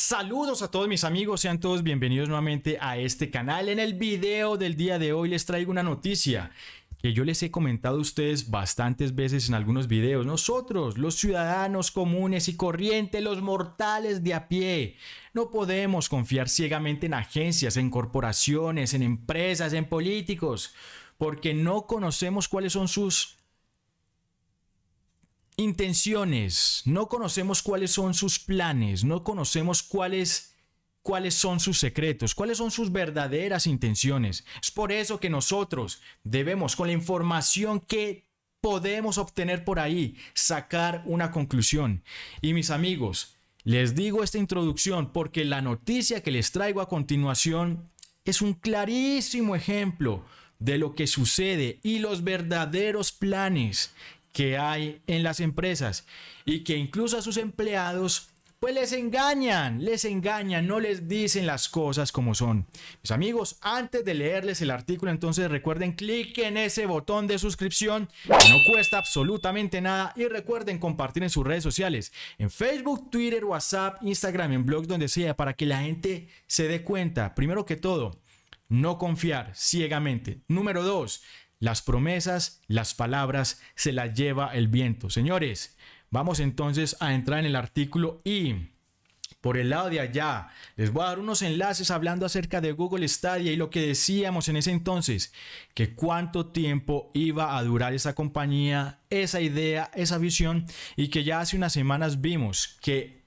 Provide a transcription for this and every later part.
Saludos a todos mis amigos, sean todos bienvenidos nuevamente a este canal. En el video del día de hoy les traigo una noticia que yo les he comentado a ustedes bastantes veces en algunos videos. Nosotros, los ciudadanos comunes y corrientes, los mortales de a pie, no podemos confiar ciegamente en agencias, en corporaciones, en empresas, en políticos, porque no conocemos cuáles son sus intenciones, no conocemos cuáles son sus planes, no conocemos cuáles cuáles son sus secretos, cuáles son sus verdaderas intenciones. Es por eso que nosotros debemos, con la información que podemos obtener por ahí, sacar una conclusión. Y mis amigos, les digo esta introducción porque la noticia que les traigo a continuación es un clarísimo ejemplo de lo que sucede y los verdaderos planes que hay en las empresas y que incluso a sus empleados pues les engañan, les engañan, no les dicen las cosas como son. Mis amigos, antes de leerles el artículo, entonces recuerden clic en ese botón de suscripción, no cuesta absolutamente nada y recuerden compartir en sus redes sociales, en Facebook, Twitter, WhatsApp, Instagram, en blogs, donde sea, para que la gente se dé cuenta, primero que todo, no confiar ciegamente. Número dos, las promesas, las palabras, se las lleva el viento. Señores, vamos entonces a entrar en el artículo y... Por el lado de allá, les voy a dar unos enlaces hablando acerca de Google Stadia y lo que decíamos en ese entonces, que cuánto tiempo iba a durar esa compañía, esa idea, esa visión, y que ya hace unas semanas vimos que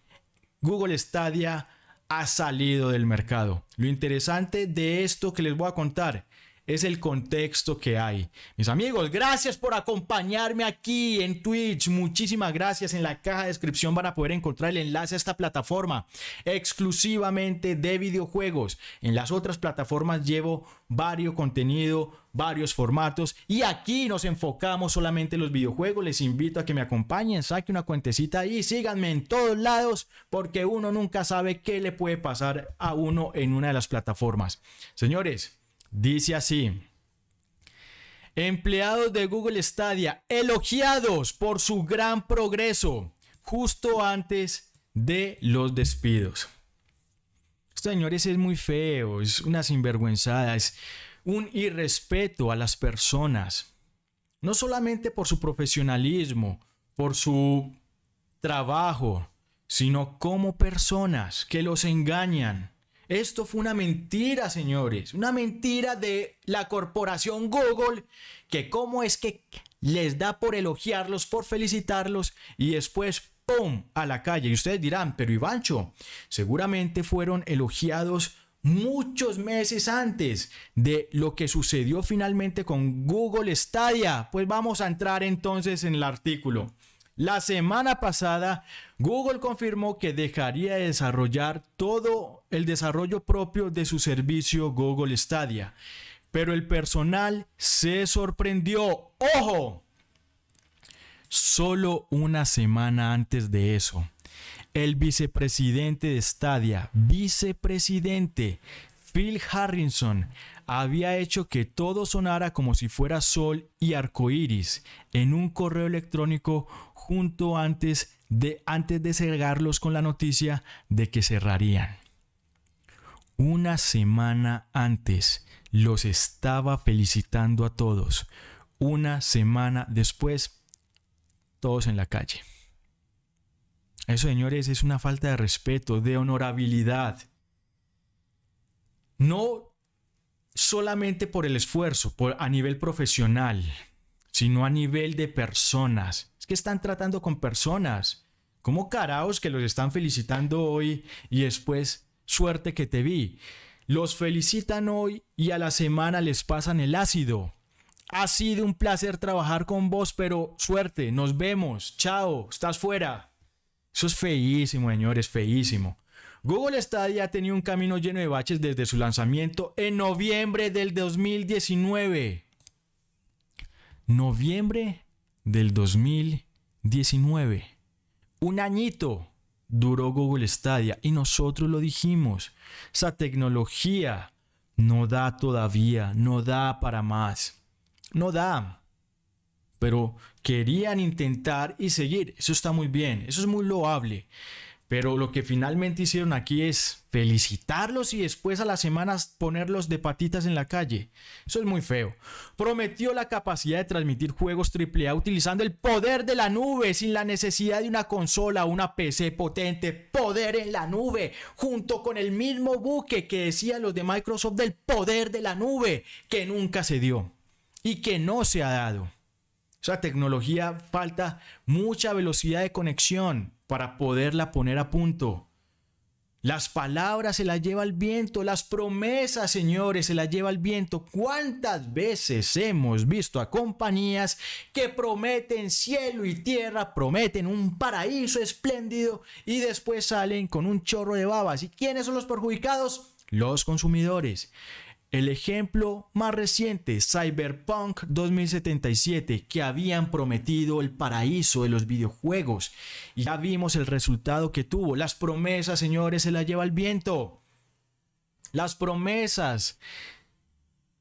Google Stadia ha salido del mercado. Lo interesante de esto que les voy a contar es el contexto que hay. Mis amigos, gracias por acompañarme aquí en Twitch. Muchísimas gracias. En la caja de descripción van a poder encontrar el enlace a esta plataforma exclusivamente de videojuegos. En las otras plataformas llevo varios contenido, varios formatos y aquí nos enfocamos solamente en los videojuegos. Les invito a que me acompañen, saque una cuentecita y síganme en todos lados porque uno nunca sabe qué le puede pasar a uno en una de las plataformas. Señores, Dice así. Empleados de Google Stadia, elogiados por su gran progreso justo antes de los despidos. señores, es muy feo, es una sinvergüenzada, es un irrespeto a las personas. No solamente por su profesionalismo, por su trabajo, sino como personas que los engañan esto fue una mentira, señores. Una mentira de la corporación Google, que cómo es que les da por elogiarlos, por felicitarlos y después, ¡pum!, a la calle. Y ustedes dirán, pero Ivancho, seguramente fueron elogiados muchos meses antes de lo que sucedió finalmente con Google Stadia. Pues vamos a entrar entonces en el artículo. La semana pasada, Google confirmó que dejaría de desarrollar todo el desarrollo propio de su servicio Google Stadia, pero el personal se sorprendió. ¡Ojo! Solo una semana antes de eso, el vicepresidente de Stadia, vicepresidente Phil Harrison, había hecho que todo sonara como si fuera sol y iris en un correo electrónico junto antes de antes de cerrarlos con la noticia de que cerrarían. Una semana antes los estaba felicitando a todos. Una semana después, todos en la calle. Eso, señores, es una falta de respeto, de honorabilidad. No solamente por el esfuerzo, a nivel profesional, sino a nivel de personas. Es que están tratando con personas. como caraos que los están felicitando hoy y después suerte que te vi? Los felicitan hoy y a la semana les pasan el ácido. Ha sido un placer trabajar con vos, pero suerte, nos vemos, chao, estás fuera. Eso es feísimo, señores, feísimo. Google Stadia ha tenido un camino lleno de baches desde su lanzamiento en noviembre del 2019. Noviembre del 2019. Un añito duró Google Stadia y nosotros lo dijimos. Esa tecnología no da todavía, no da para más. No da. Pero querían intentar y seguir. Eso está muy bien, eso es muy loable. Pero lo que finalmente hicieron aquí es felicitarlos y después a las semanas ponerlos de patitas en la calle. Eso es muy feo. Prometió la capacidad de transmitir juegos AAA utilizando el poder de la nube sin la necesidad de una consola o una PC potente. Poder en la nube, junto con el mismo buque que decían los de Microsoft del poder de la nube, que nunca se dio y que no se ha dado. Esa tecnología falta mucha velocidad de conexión para poderla poner a punto. Las palabras se las lleva el viento, las promesas, señores, se las lleva el viento. ¿Cuántas veces hemos visto a compañías que prometen cielo y tierra, prometen un paraíso espléndido y después salen con un chorro de babas? ¿Y quiénes son los perjudicados? Los consumidores. El ejemplo más reciente, Cyberpunk 2077, que habían prometido el paraíso de los videojuegos. Ya vimos el resultado que tuvo. Las promesas, señores, se las lleva el viento. Las promesas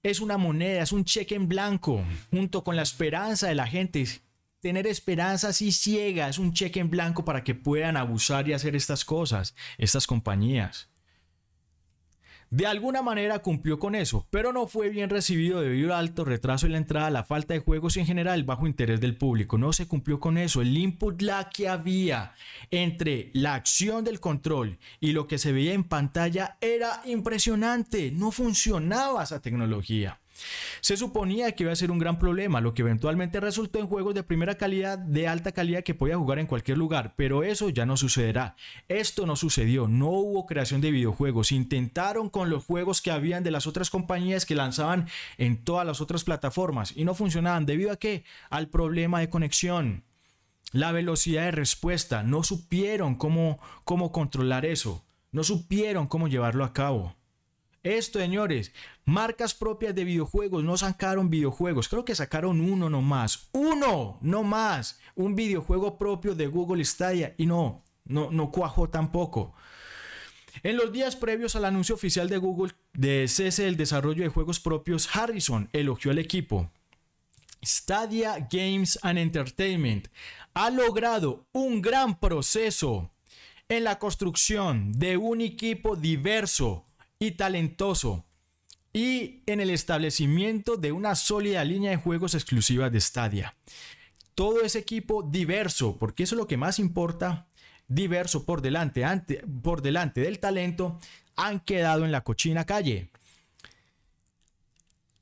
es una moneda, es un cheque en blanco, junto con la esperanza de la gente. Tener esperanzas y ciegas. un cheque en blanco para que puedan abusar y hacer estas cosas, estas compañías. De alguna manera cumplió con eso, pero no fue bien recibido debido al alto retraso en la entrada, la falta de juegos y en general el bajo interés del público. No se cumplió con eso. El input lag que había entre la acción del control y lo que se veía en pantalla era impresionante. No funcionaba esa tecnología. Se suponía que iba a ser un gran problema, lo que eventualmente resultó en juegos de primera calidad, de alta calidad que podía jugar en cualquier lugar, pero eso ya no sucederá. Esto no sucedió, no hubo creación de videojuegos, intentaron con los juegos que habían de las otras compañías que lanzaban en todas las otras plataformas y no funcionaban debido a que al problema de conexión. La velocidad de respuesta, no supieron cómo, cómo controlar eso, no supieron cómo llevarlo a cabo. Esto, señores, marcas propias de videojuegos, no sacaron videojuegos, creo que sacaron uno más. uno no más! un videojuego propio de Google Stadia y no, no, no cuajó tampoco. En los días previos al anuncio oficial de Google de cese del desarrollo de juegos propios, Harrison elogió al equipo. Stadia Games and Entertainment ha logrado un gran proceso en la construcción de un equipo diverso y talentoso y en el establecimiento de una sólida línea de juegos exclusivas de Stadia. Todo ese equipo diverso, porque eso es lo que más importa, diverso por delante, ante, por delante del talento, han quedado en la cochina calle.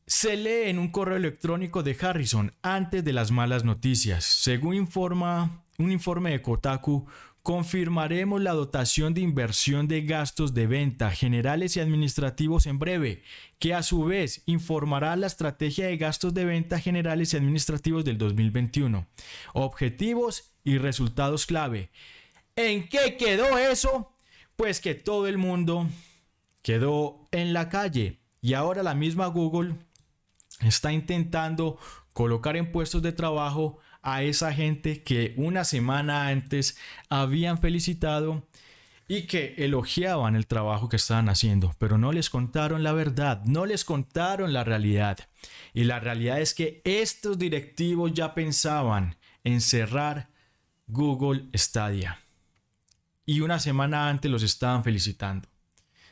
Se lee en un correo electrónico de Harrison antes de las malas noticias. Según informa un informe de Kotaku, Confirmaremos la dotación de inversión de gastos de venta generales y administrativos en breve, que a su vez informará la estrategia de gastos de venta generales y administrativos del 2021. Objetivos y resultados clave. ¿En qué quedó eso? Pues que todo el mundo quedó en la calle y ahora la misma Google está intentando colocar en puestos de trabajo a esa gente que una semana antes habían felicitado y que elogiaban el trabajo que estaban haciendo, pero no les contaron la verdad, no les contaron la realidad. Y la realidad es que estos directivos ya pensaban en cerrar Google Stadia. Y una semana antes los estaban felicitando.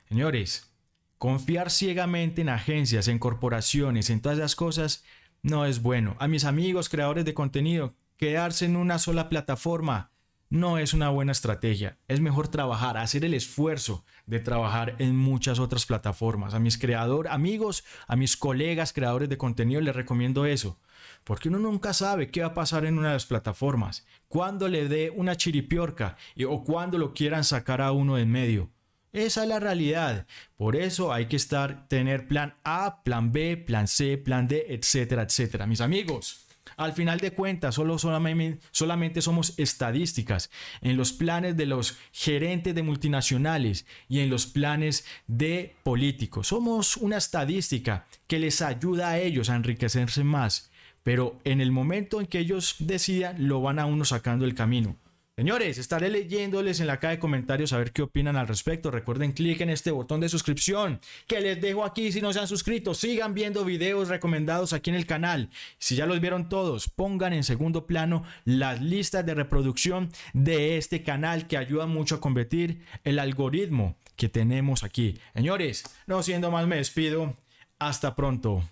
Señores, confiar ciegamente en agencias, en corporaciones, en todas las cosas, no es bueno. A mis amigos creadores de contenido, quedarse en una sola plataforma no es una buena estrategia. Es mejor trabajar, hacer el esfuerzo de trabajar en muchas otras plataformas. A mis creadores, amigos, a mis colegas creadores de contenido les recomiendo eso. Porque uno nunca sabe qué va a pasar en una de las plataformas, cuando le dé una chiripiorca o cuando lo quieran sacar a uno en medio. Esa es la realidad. Por eso hay que estar, tener plan A, plan B, plan C, plan D, etcétera, etcétera. Mis amigos, al final de cuentas, solo solamente, somos estadísticas en los planes de los gerentes de multinacionales y en los planes de políticos. Somos una estadística que les ayuda a ellos a enriquecerse más, pero en el momento en que ellos decidan, lo van a uno sacando el camino. Señores, estaré leyéndoles en la caja de comentarios a ver qué opinan al respecto. Recuerden, clic en este botón de suscripción que les dejo aquí si no se han suscrito. Sigan viendo videos recomendados aquí en el canal. Si ya los vieron todos, pongan en segundo plano las listas de reproducción de este canal que ayuda mucho a competir el algoritmo que tenemos aquí. Señores, no siendo más, me despido. Hasta pronto.